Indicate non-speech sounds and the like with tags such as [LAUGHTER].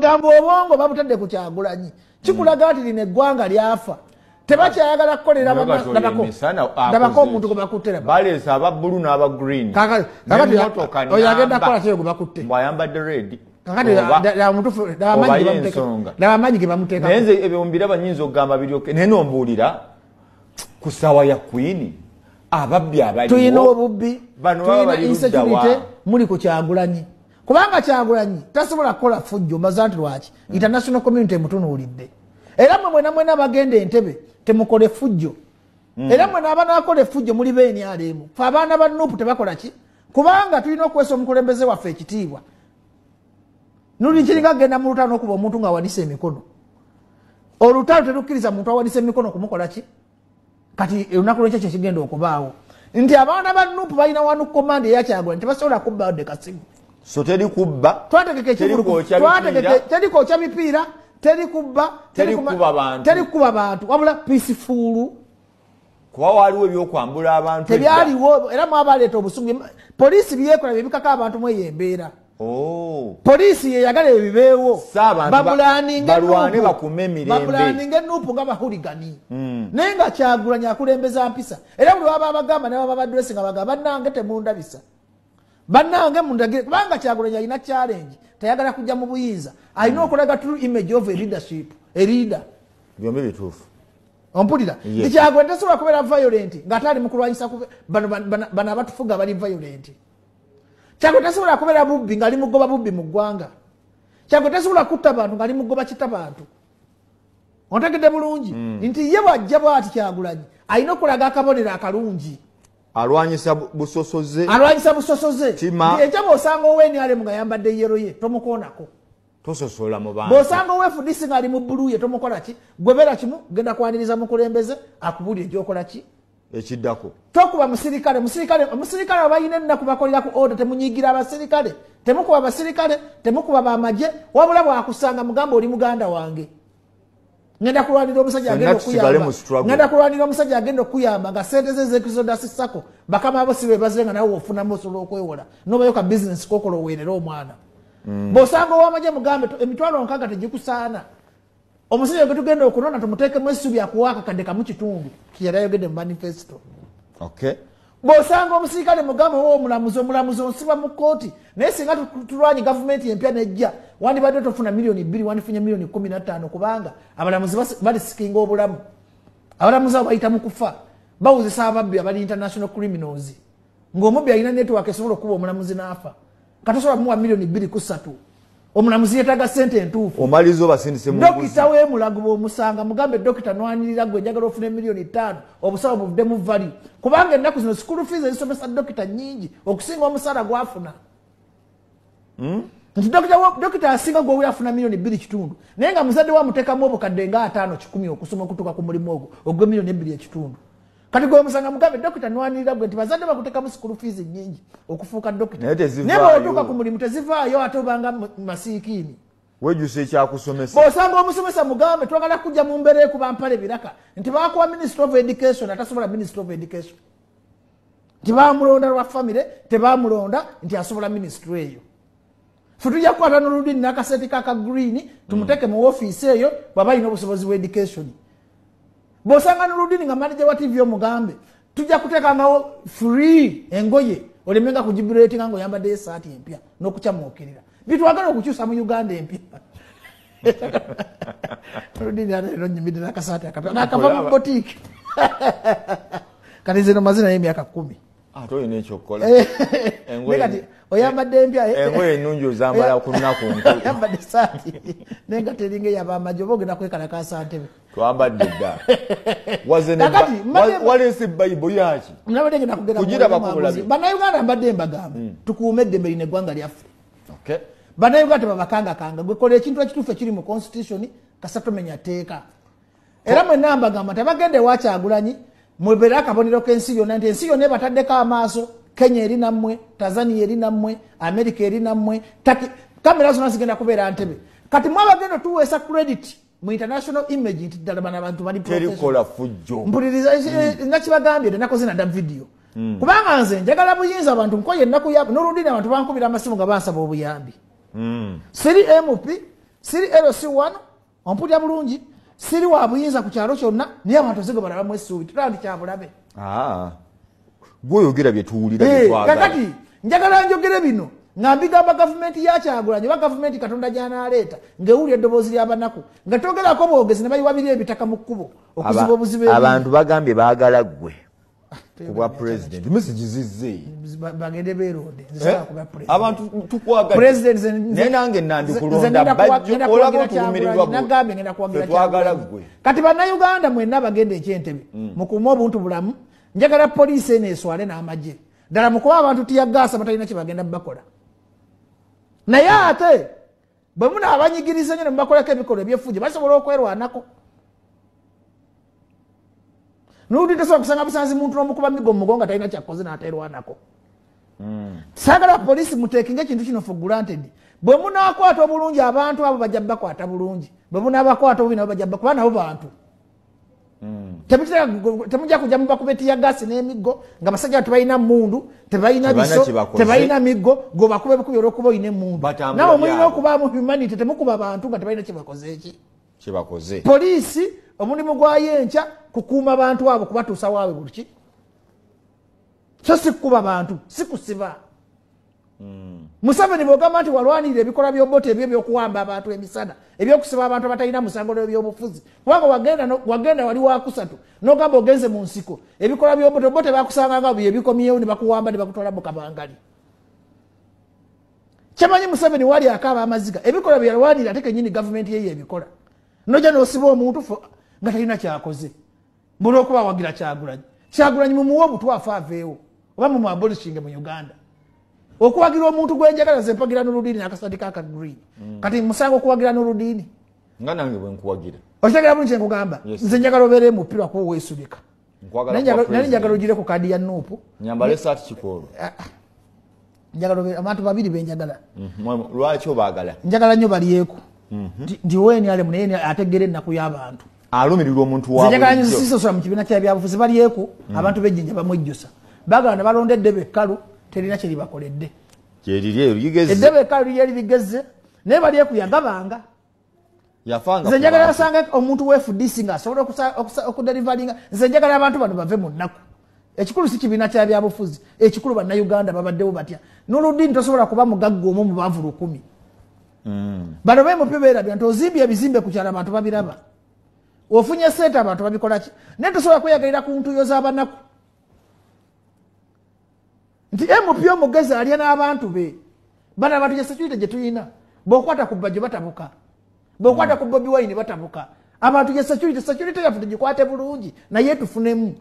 gambo obwongo babutadde ku kyagulanyi kikulaga nti lino eggwanga lyafa tebakyayagala kukolerabako omuntu gwebakutteabaleesa ababulu n'abagreenoyagenda kukola kyeyo gwebakutte bwayambadde redi aba amanyi gebamutekanaye nze ebyo mubiraba nyinza okugamba biryoke naye nombuulira ku ssaawa ya kwini ababbi abatulina obubbi tulina insecurity muli ku kyagulanyi kubanga kyagulanyi tasobola kukola fujjo maza nti lwaki hmm. international community emutunuulidde era mwe mwena mwena bagenda entebe temukole fujjo hmm. era mwena abaana bakola efujjo muli benialemu fe abaana ba nuupu tebakola ki kubanga tulina okwesa omukulembeze waffe ekitiibwa nulikiringa genda mulutalo nokuba omuntu nga awanisa emikono olutalo terukkiriza muntu awanisa emikono kumukola ki kati olunaku lwekyo kyekigenda okubaawo nti abaana ba nupu balina wanu komanda eyakyagula ntibasobola kubbawodde kasimu so teri kubba twategeka ekterikwokya mipiira teri kubba teri kukuba bantu wabula pisifuulu kuba waliwo ebyokwambula abantu tebyaliwo era mwabaleeta obusungu poliisi byekola byebikaka abantu mweyo embeera Oh. poliisi yeyagala ebibeewo babulaninga enuupu nga bahuligani hmm. naye nga kyagulanya akulembeza mpisa era buli waba abagamba nawe babadresi nga bagamba bannange temundabisa bannange mundagire kubanga kyagulanya alina challenge tayagala kujja mu buyinza alina hmm. okulaga tru image of eleadership eliada byombi bituufu ompulira ekyagulanya tasobola kubeera violent ngaate ali mu kulwanyisa bano abatufuga bali violenti kyagwe tasobola kubeera bubbi ngaali mugoba bubbi mu ggwanga kyagwe tasobola kutta bantu ngaali mugoba kita bantu ontegedde bulungi hmm. nti ye bwajja bwati kyagulanyi alina okulaga akabonero akalungi alwanyisa busosoze alwanyisa busosoze ekya bosanga owenrm nga yambadde yero ye tomukonako tososola mubbosanga owefudisi ngaali mu bbuluye tomukolaki gwebeera kimu genda kwaniriza mukulembeze akubulire gyokolaki ekiddako tokuba musirikale musirikale omusirikale abayina ennaku bakolerako oda temunyigira abasirikale temukuba abasirikale temukuba bamaje wabula bwakusanga mugamba oli muganda wange ngenda kulwanira omusajja agenda kulwanira omusajja agenda okuyamba nga sente zezekizodasi sako bakama abo sibebazire nga nawe wofunamu osobola okwewola nobayoka bizinesi kokola owerere omwana mm. bwosanga owamaje mugambe emitwalo nkaga tegikusaana omusajja gwe tugenda okunona tumuteekemu essubi akuwaaka kadde kamu kitundu kiyera yogedde mu manifesito bw'osanga omusirikale mugambawo omulamuzi omulamuzi onsiba mu kkooti naye singa tulwanye gavumenti empya nejja wandibadde tofuna miliyoni bbiri wandifunye miliyoni kumi na ttaano kubanga abalamuzi balisikinga obulamu abalamuzi abo bayita mu kufa bawuzisa ababbi abali international criminals ng'omubbi alina netiwaaka esobola okuba omulamuzi n'afa katosobola kumuwa miliyoni bbiri ku ssatu omulamuzi yetaga sente entuufu omaliza obasindise dokita wemulagibwa omusanga mugambe dokita nwanyirira gwe njagala ofuna emiliyoni taano obusawo buvudde mu valu kubanga ennaku zino sikulu fees ezisomesa dokita nyingi okusinga omusaala gwafuna hmm? nti dokita asinga gwowe afuna miliyoni bbiri kitundu naye nga muzadde wamutekamu obukadde nga ataano kikumi okusoma okutuuka ku mulimu ogwo ogwemiliyoni ebiri ekitundu kati gwe omusanga mugambe dokita nwanirira gwe nti bazadde mu sikulu fiizi nyingi okufuuka dokitanaye bwotuuka ku mulimu tezivaayo ate obanga masiikiini wejusa ekyakusomesa bwosanga omusomesa mugambe twagala kujja mu mbeera ekuba mpale biraka nti bakuwa ministry of education atasobola ministry of education nti bamulonda lwa famire tebamulonda nti asobola ministry eyo fe tujja kukwata noludi nakaseti kaka green tumuteke mu woofiisi eyo bwaba alina obusobozi bwe education bosanga nuludini nga manaja wa tv omugambe tujja kutekangawo free engoye olemenga kujibuleti nga ngaoyambaddeyo esaati empya nokucyamuukirira bitwagala okucyusa mu uganda empya nuludini [LAUGHS] nonyumidira akasaati akapya nakava mu botiki [LAUGHS] kati zeno mazinayo emyaka kumi atoyina ah, ekyokukola eh, oyambadde empya eh, engoye enungi ozambala kunaku [LAUGHS] yambadde saati nengata eringa eyabamaje oba ogenda kwekalakasa ntebe twambadde dda walese bayibo yaki bannauganda mbadde mbagamba hmm. tukuume eddembe lina eggwanga lyaffe bannauganda tebabakangakanga gwekola ekintu ekituufu ekiri mu constitution kasatomenya teeka era mwenna mbagamba tebagende wakyagulanyi mwebere akabonero kensi yonna nti ensi yonna ebataddeko amaaso kenya eri nammwe tanzania eri nammwe america eri nammwe kamera zona zigenda kubeera ntebe kati mwabagenda otuweesa credit mu international image nti ddala banabantu balinakibagambye eh, eh, hmm. enaku zinada vidiyo hmm. kubanga nze njagala buyinza abantu nkoye enaku yabo n'olundini abantu bankubira amasimu nga bansaba obuyambi hmm. siri mp siri lc 1 ompulya bulungi siri wabuyinza kukyalo kyonna naye abantu ze gebalabamu essuubi tetandi kyabulabe ah. gweyogera byetuwulirakakati eh, njagala njogere bino nga mbigamba gavumenti yakyagulanye oba gavumenti katonda gyanaleeta ngewulira eddoboozi lyabanaku nga togerako boogezi ne bayiwabira ebitaka mu kkubo okuziba obuzibu abantu bagambye baagala ggwe kubwa president misigizize bagende berode eh? kubwa president abantu tukwaga president nenange nandi kulonda bajjo olabo tumirirwa bwo nagambe ngenda kuwagira twagala gwe kati bana Uganda mwe nabagende chente mm. mukumo buntu bulamu njagala police ene swale na amaje dala mukwa abantu tiyagasa batalina kibagenda bakola naye ate bwe muna abanyigirizanya ne mbakola kebikolo byefuje basobola okwerwa nako nolutite sobola kusanga busanzi muntu nomukuba migo mumugo nga talina kyakoze naterwanako hmm. saagala polisi mutekinga ekintu kino for granted bwe munakwata obulungi abantu abo bajja bakwata bulungi bwe munabakwata obubi nabo bajjaba kuba nabo bantu hmm. temuja kuja mubakubetiya gasi n'emiggo nga basajja tebalina mundu tebalina biso tebalina miggo gebakuba ebikubi olwokuba oyina emundu nawe mulina okubamu humanity temukuba bantu nga tebalina kyebakozeeki polisi omulimu gwayo enkya kukuuma bantu abo kubatuusa waabwe buli ki so sikukuba bantu sikusiba hmm. museveni bwogamba nti walwanirira ebikolwa byoboti ebyo ebyokuwamba abantu emisana ebyokusiba abantu abatalina musango nebyobufuzi kubanga wagenda wali wakusatu nogamba ogenze mu nsiko ebikolwa byoboti obote bakusanganga byebikomyewo nebakuwamba nebakutwala mukabangali kyamanyi museveni wali akaaba amaziga ebikolwa byeyalwanira ate kenyini gavumenti yeyo ebikola noja nosiba omuntu nga talina kyakoze mulwokuba awagira kyagulanyi kyagulanyi mumuwa obutwafu aveewo oba mumuabolishinge mu uganda okuwagira omuntu gwenjagala zempagira noludiini nakasadika aka green mm. kati musango okuwagira noludiini nga nange bwenkuwagira okitegera buli kyenkugamba nze njagala obeere mupira kuba owesubika nali njagala ogire ku kadi ya nuupu nyambale saati kikoolo ah, ah. abantu babiri benjagala mm, lwaki obagala njagala nnyo balyeku mm-hmm. ntiweeni alemu naye ategeera ennaku y'abantu alumirirwa omuntu wasisosola mu kibiina kyabyabufuzi balieku hmm. abantu bejjinja bamwejjusa bagaana balondedde bekkalu terina kyeribakoledde eddebe ekkalu lyeri ligeze naye balieku yagabanga nze njagala asanga omuntu wefudc nga asobola okuderivalinga nze njagala abantu bano bave mu nnaku ekikulu si kibiina kyabyabufuzi ekikulu bannayuganda babaddewo batya noludiini tosobola kuba mugagga omu mubavu lukumi hmm. bano bemupi beerabira nti ozimbye ebizimbe ku kyalo abantu babiraba ofunye sente abantu babikolaki naye tosobola kweyagalira ku ntuyo z'abanaku nti mp omugezi alya n'abantu be bana bantu yesekurity gye tulina bwokwata ku bajo batabuka bwokwata ku bobi wine batabuka abantu yesecurity security yaffe tugikwate bulungi naye tufunemu